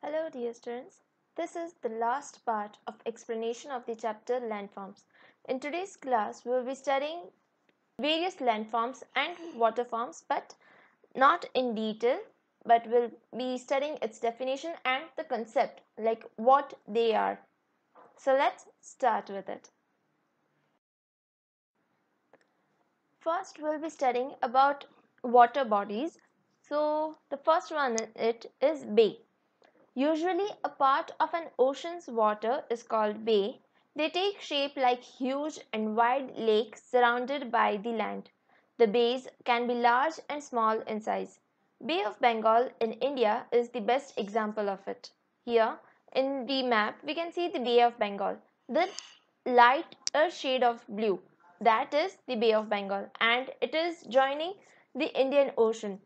Hello dear students, this is the last part of explanation of the chapter landforms. In today's class we will be studying various landforms and waterforms but not in detail but we'll be studying its definition and the concept like what they are. So let's start with it. First we'll be studying about water bodies. So the first one it is bay. Usually, a part of an ocean's water is called bay. They take shape like huge and wide lakes surrounded by the land. The bays can be large and small in size. Bay of Bengal in India is the best example of it. Here in the map, we can see the Bay of Bengal. The light shade of blue, that is the Bay of Bengal, and it is joining the Indian Ocean.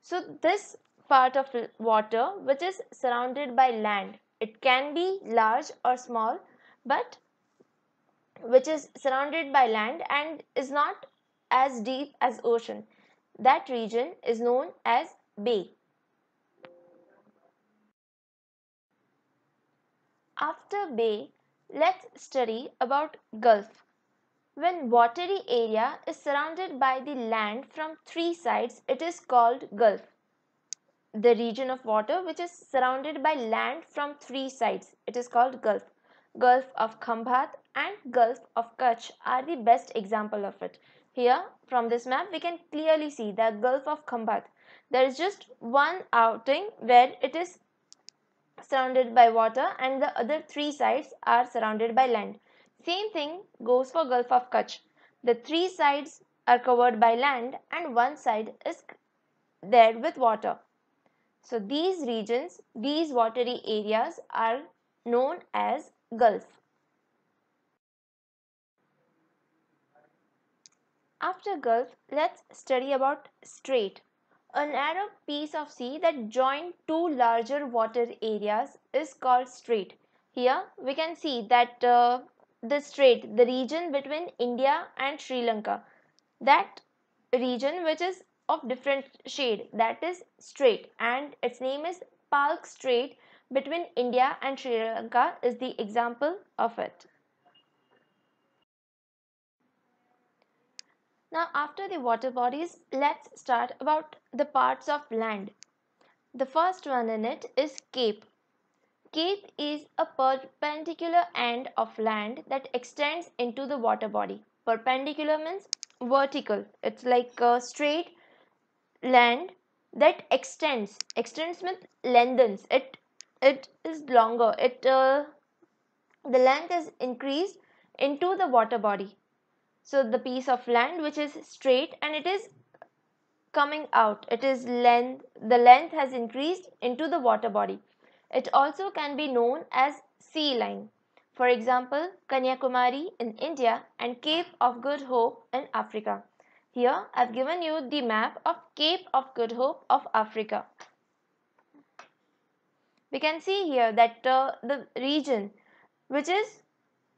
So, this part of water which is surrounded by land. It can be large or small, but which is surrounded by land and is not as deep as ocean. That region is known as bay. After bay, let's study about gulf. When watery area is surrounded by the land from three sides, it is called gulf the region of water which is surrounded by land from three sides. It is called Gulf. Gulf of Khambat and Gulf of Kutch are the best example of it. Here from this map we can clearly see the Gulf of Khambat. There is just one outing where it is surrounded by water and the other three sides are surrounded by land. Same thing goes for Gulf of Kutch. The three sides are covered by land and one side is there with water. So these regions, these watery areas are known as Gulf. After Gulf, let's study about Strait. A narrow piece of sea that joins two larger water areas is called Strait. Here we can see that uh, the Strait, the region between India and Sri Lanka, that region which is of different shade that is straight, and its name is Palk Strait between India and Sri Lanka is the example of it. Now after the water bodies, let's start about the parts of land. The first one in it is cape. Cape is a perpendicular end of land that extends into the water body. Perpendicular means vertical. It's like a straight land that extends extends means lengthens it it is longer it uh, the length is increased into the water body so the piece of land which is straight and it is coming out it is length the length has increased into the water body it also can be known as sea line for example kanyakumari in india and cape of good hope in africa here I've given you the map of Cape of Good Hope of Africa. We can see here that uh, the region which is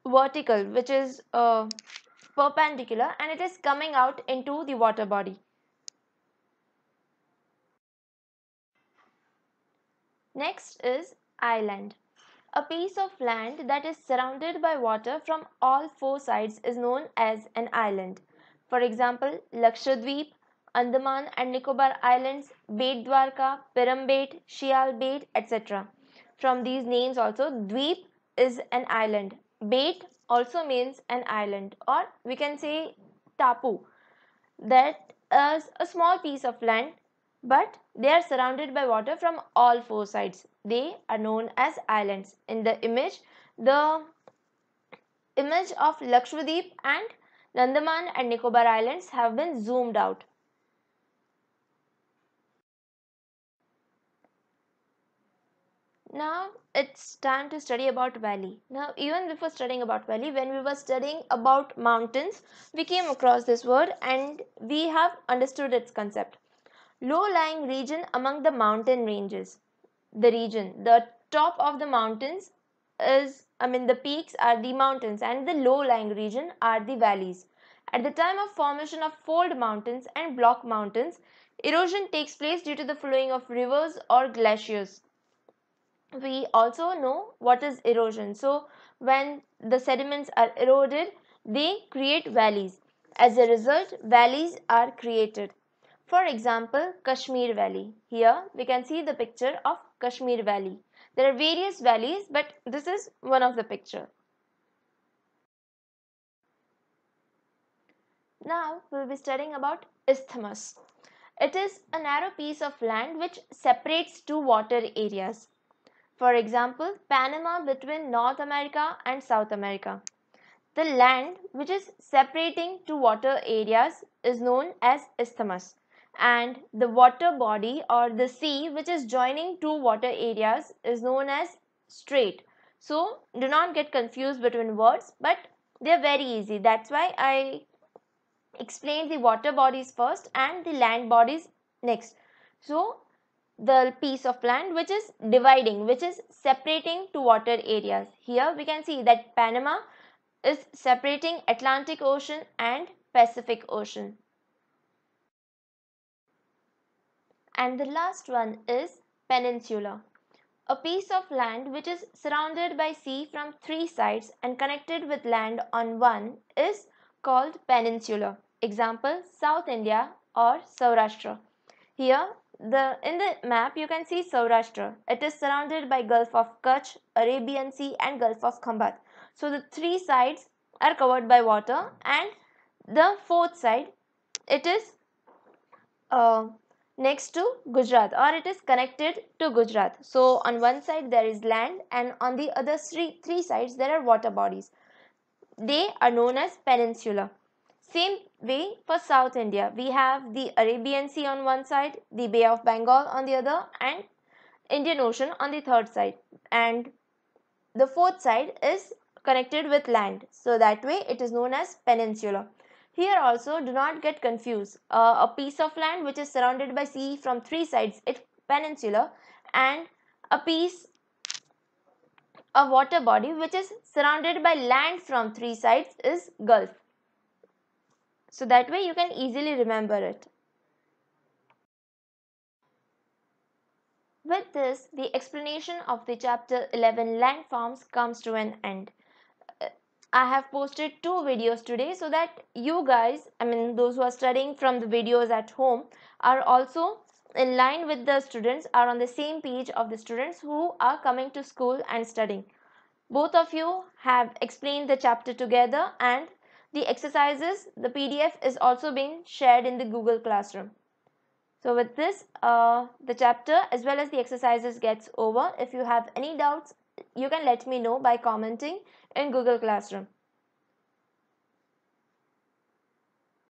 vertical which is uh, perpendicular and it is coming out into the water body. Next is island. A piece of land that is surrounded by water from all four sides is known as an island. For example, Lakshadweep, Andaman and Nicobar Islands, Beit Dwarka, Pirambet, etc. From these names also, Dweep is an island. Beit also means an island or we can say tapu. That is a small piece of land but they are surrounded by water from all four sides. They are known as islands. In the image, the image of Lakshadweep and Nandaman and Nicobar Islands have been zoomed out. now it's time to study about valley now even before studying about valley when we were studying about mountains we came across this word and we have understood its concept low lying region among the mountain ranges the region the top of the mountains is, I mean, the peaks are the mountains and the low lying region are the valleys. At the time of formation of fold mountains and block mountains, erosion takes place due to the flowing of rivers or glaciers. We also know what is erosion. So, when the sediments are eroded, they create valleys. As a result, valleys are created. For example, Kashmir Valley. Here we can see the picture of Kashmir Valley. There are various valleys, but this is one of the picture. Now we'll be studying about isthmus. It is a narrow piece of land which separates two water areas. For example, Panama between North America and South America. The land which is separating two water areas is known as isthmus and the water body or the sea which is joining two water areas is known as strait. So do not get confused between words but they are very easy. That's why I explained the water bodies first and the land bodies next. So the piece of land which is dividing which is separating two water areas. Here we can see that Panama is separating Atlantic Ocean and Pacific Ocean. and the last one is peninsula, a piece of land which is surrounded by sea from three sides and connected with land on one is called peninsula. Example South India or Saurashtra. Here the in the map you can see Saurashtra. It is surrounded by Gulf of Kutch, Arabian Sea and Gulf of Khambat. So the three sides are covered by water and the fourth side it is uh, next to Gujarat or it is connected to Gujarat. So on one side there is land and on the other three, three sides there are water bodies. They are known as peninsula. Same way for South India. We have the Arabian Sea on one side, the Bay of Bengal on the other and Indian Ocean on the third side. And the fourth side is connected with land. So that way it is known as peninsula. Here also do not get confused. Uh, a piece of land which is surrounded by sea from three sides, it's peninsula and a piece a water body which is surrounded by land from three sides is gulf. So that way you can easily remember it. With this, the explanation of the chapter 11 landforms comes to an end. I have posted two videos today so that you guys, I mean those who are studying from the videos at home are also in line with the students are on the same page of the students who are coming to school and studying. Both of you have explained the chapter together and the exercises, the PDF is also being shared in the Google Classroom. So with this, uh, the chapter as well as the exercises gets over. If you have any doubts, you can let me know by commenting in Google Classroom.